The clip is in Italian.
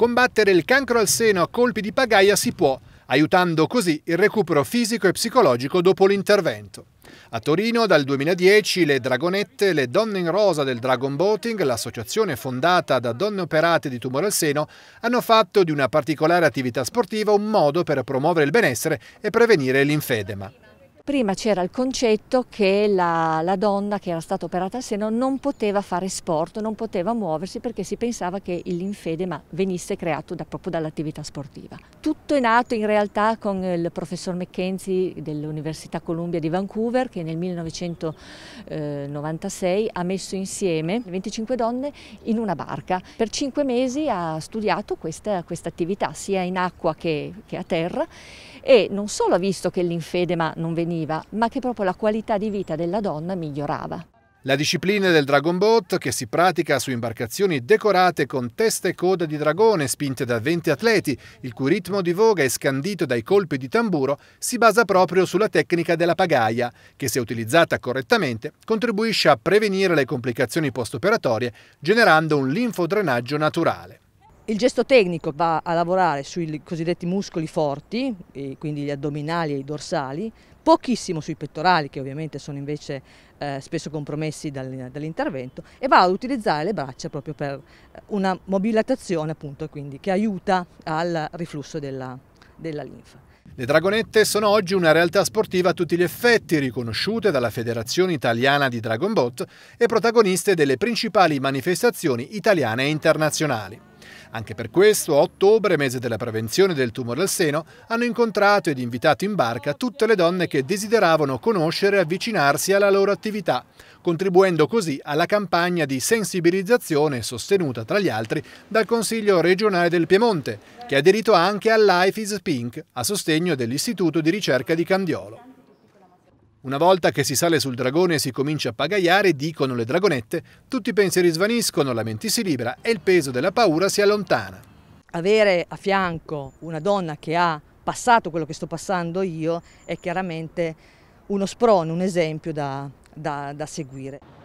Combattere il cancro al seno a colpi di pagaia si può, aiutando così il recupero fisico e psicologico dopo l'intervento. A Torino dal 2010 le Dragonette, le Donne in Rosa del Dragon Boating, l'associazione fondata da donne operate di tumore al seno, hanno fatto di una particolare attività sportiva un modo per promuovere il benessere e prevenire l'infedema. Prima c'era il concetto che la, la, donna che era stata operata al seno non poteva fare sport, non poteva muoversi perché si pensava che l'infedema venisse creato da, proprio dall'attività sportiva. Tutto è nato in realtà con il professor McKenzie dell'Università Columbia di Vancouver che nel 1996 ha messo insieme 25 donne in una barca. Per cinque mesi ha studiato questa, questa attività sia in acqua che, che a terra e non solo ha visto che l'infedema non veniva diminuiva, ma che proprio la qualità di vita della donna migliorava. La disciplina del Dragon Boat, che si pratica su imbarcazioni decorate con testa e coda di dragone spinte da 20 atleti, il cui ritmo di voga è scandito dai colpi di tamburo, si basa proprio sulla tecnica della pagaia, che se utilizzata correttamente contribuisce a prevenire le complicazioni postoperatorie, generando un linfodrenaggio naturale. Il gesto tecnico va a lavorare sui cosiddetti muscoli forti, quindi gli addominali e i dorsali, pochissimo sui pettorali che ovviamente sono invece eh, spesso compromessi dall'intervento e va ad utilizzare le braccia proprio per eh, una mobilitazione appunto quindi che aiuta al riflusso della, della linfa. Le Dragonette sono oggi una realtà sportiva a tutti gli effetti, riconosciute dalla Federazione Italiana di Dragon Boat e protagoniste delle principali manifestazioni italiane e internazionali. Anche per questo, a ottobre, mese della prevenzione del tumore al seno, hanno incontrato ed invitato in barca tutte le donne che desideravano conoscere e avvicinarsi alla loro attività, contribuendo così alla campagna di sensibilizzazione sostenuta, tra gli altri, dal Consiglio regionale del Piemonte, che ha aderito anche all'IFIS Pink, a sostegno dell'Istituto di ricerca di Candiolo. Una volta che si sale sul dragone e si comincia a pagaiare, dicono le dragonette, tutti i pensieri svaniscono, la mente si libera e il peso della paura si allontana. Avere a fianco una donna che ha passato quello che sto passando io è chiaramente uno sprone, un esempio da, da, da seguire.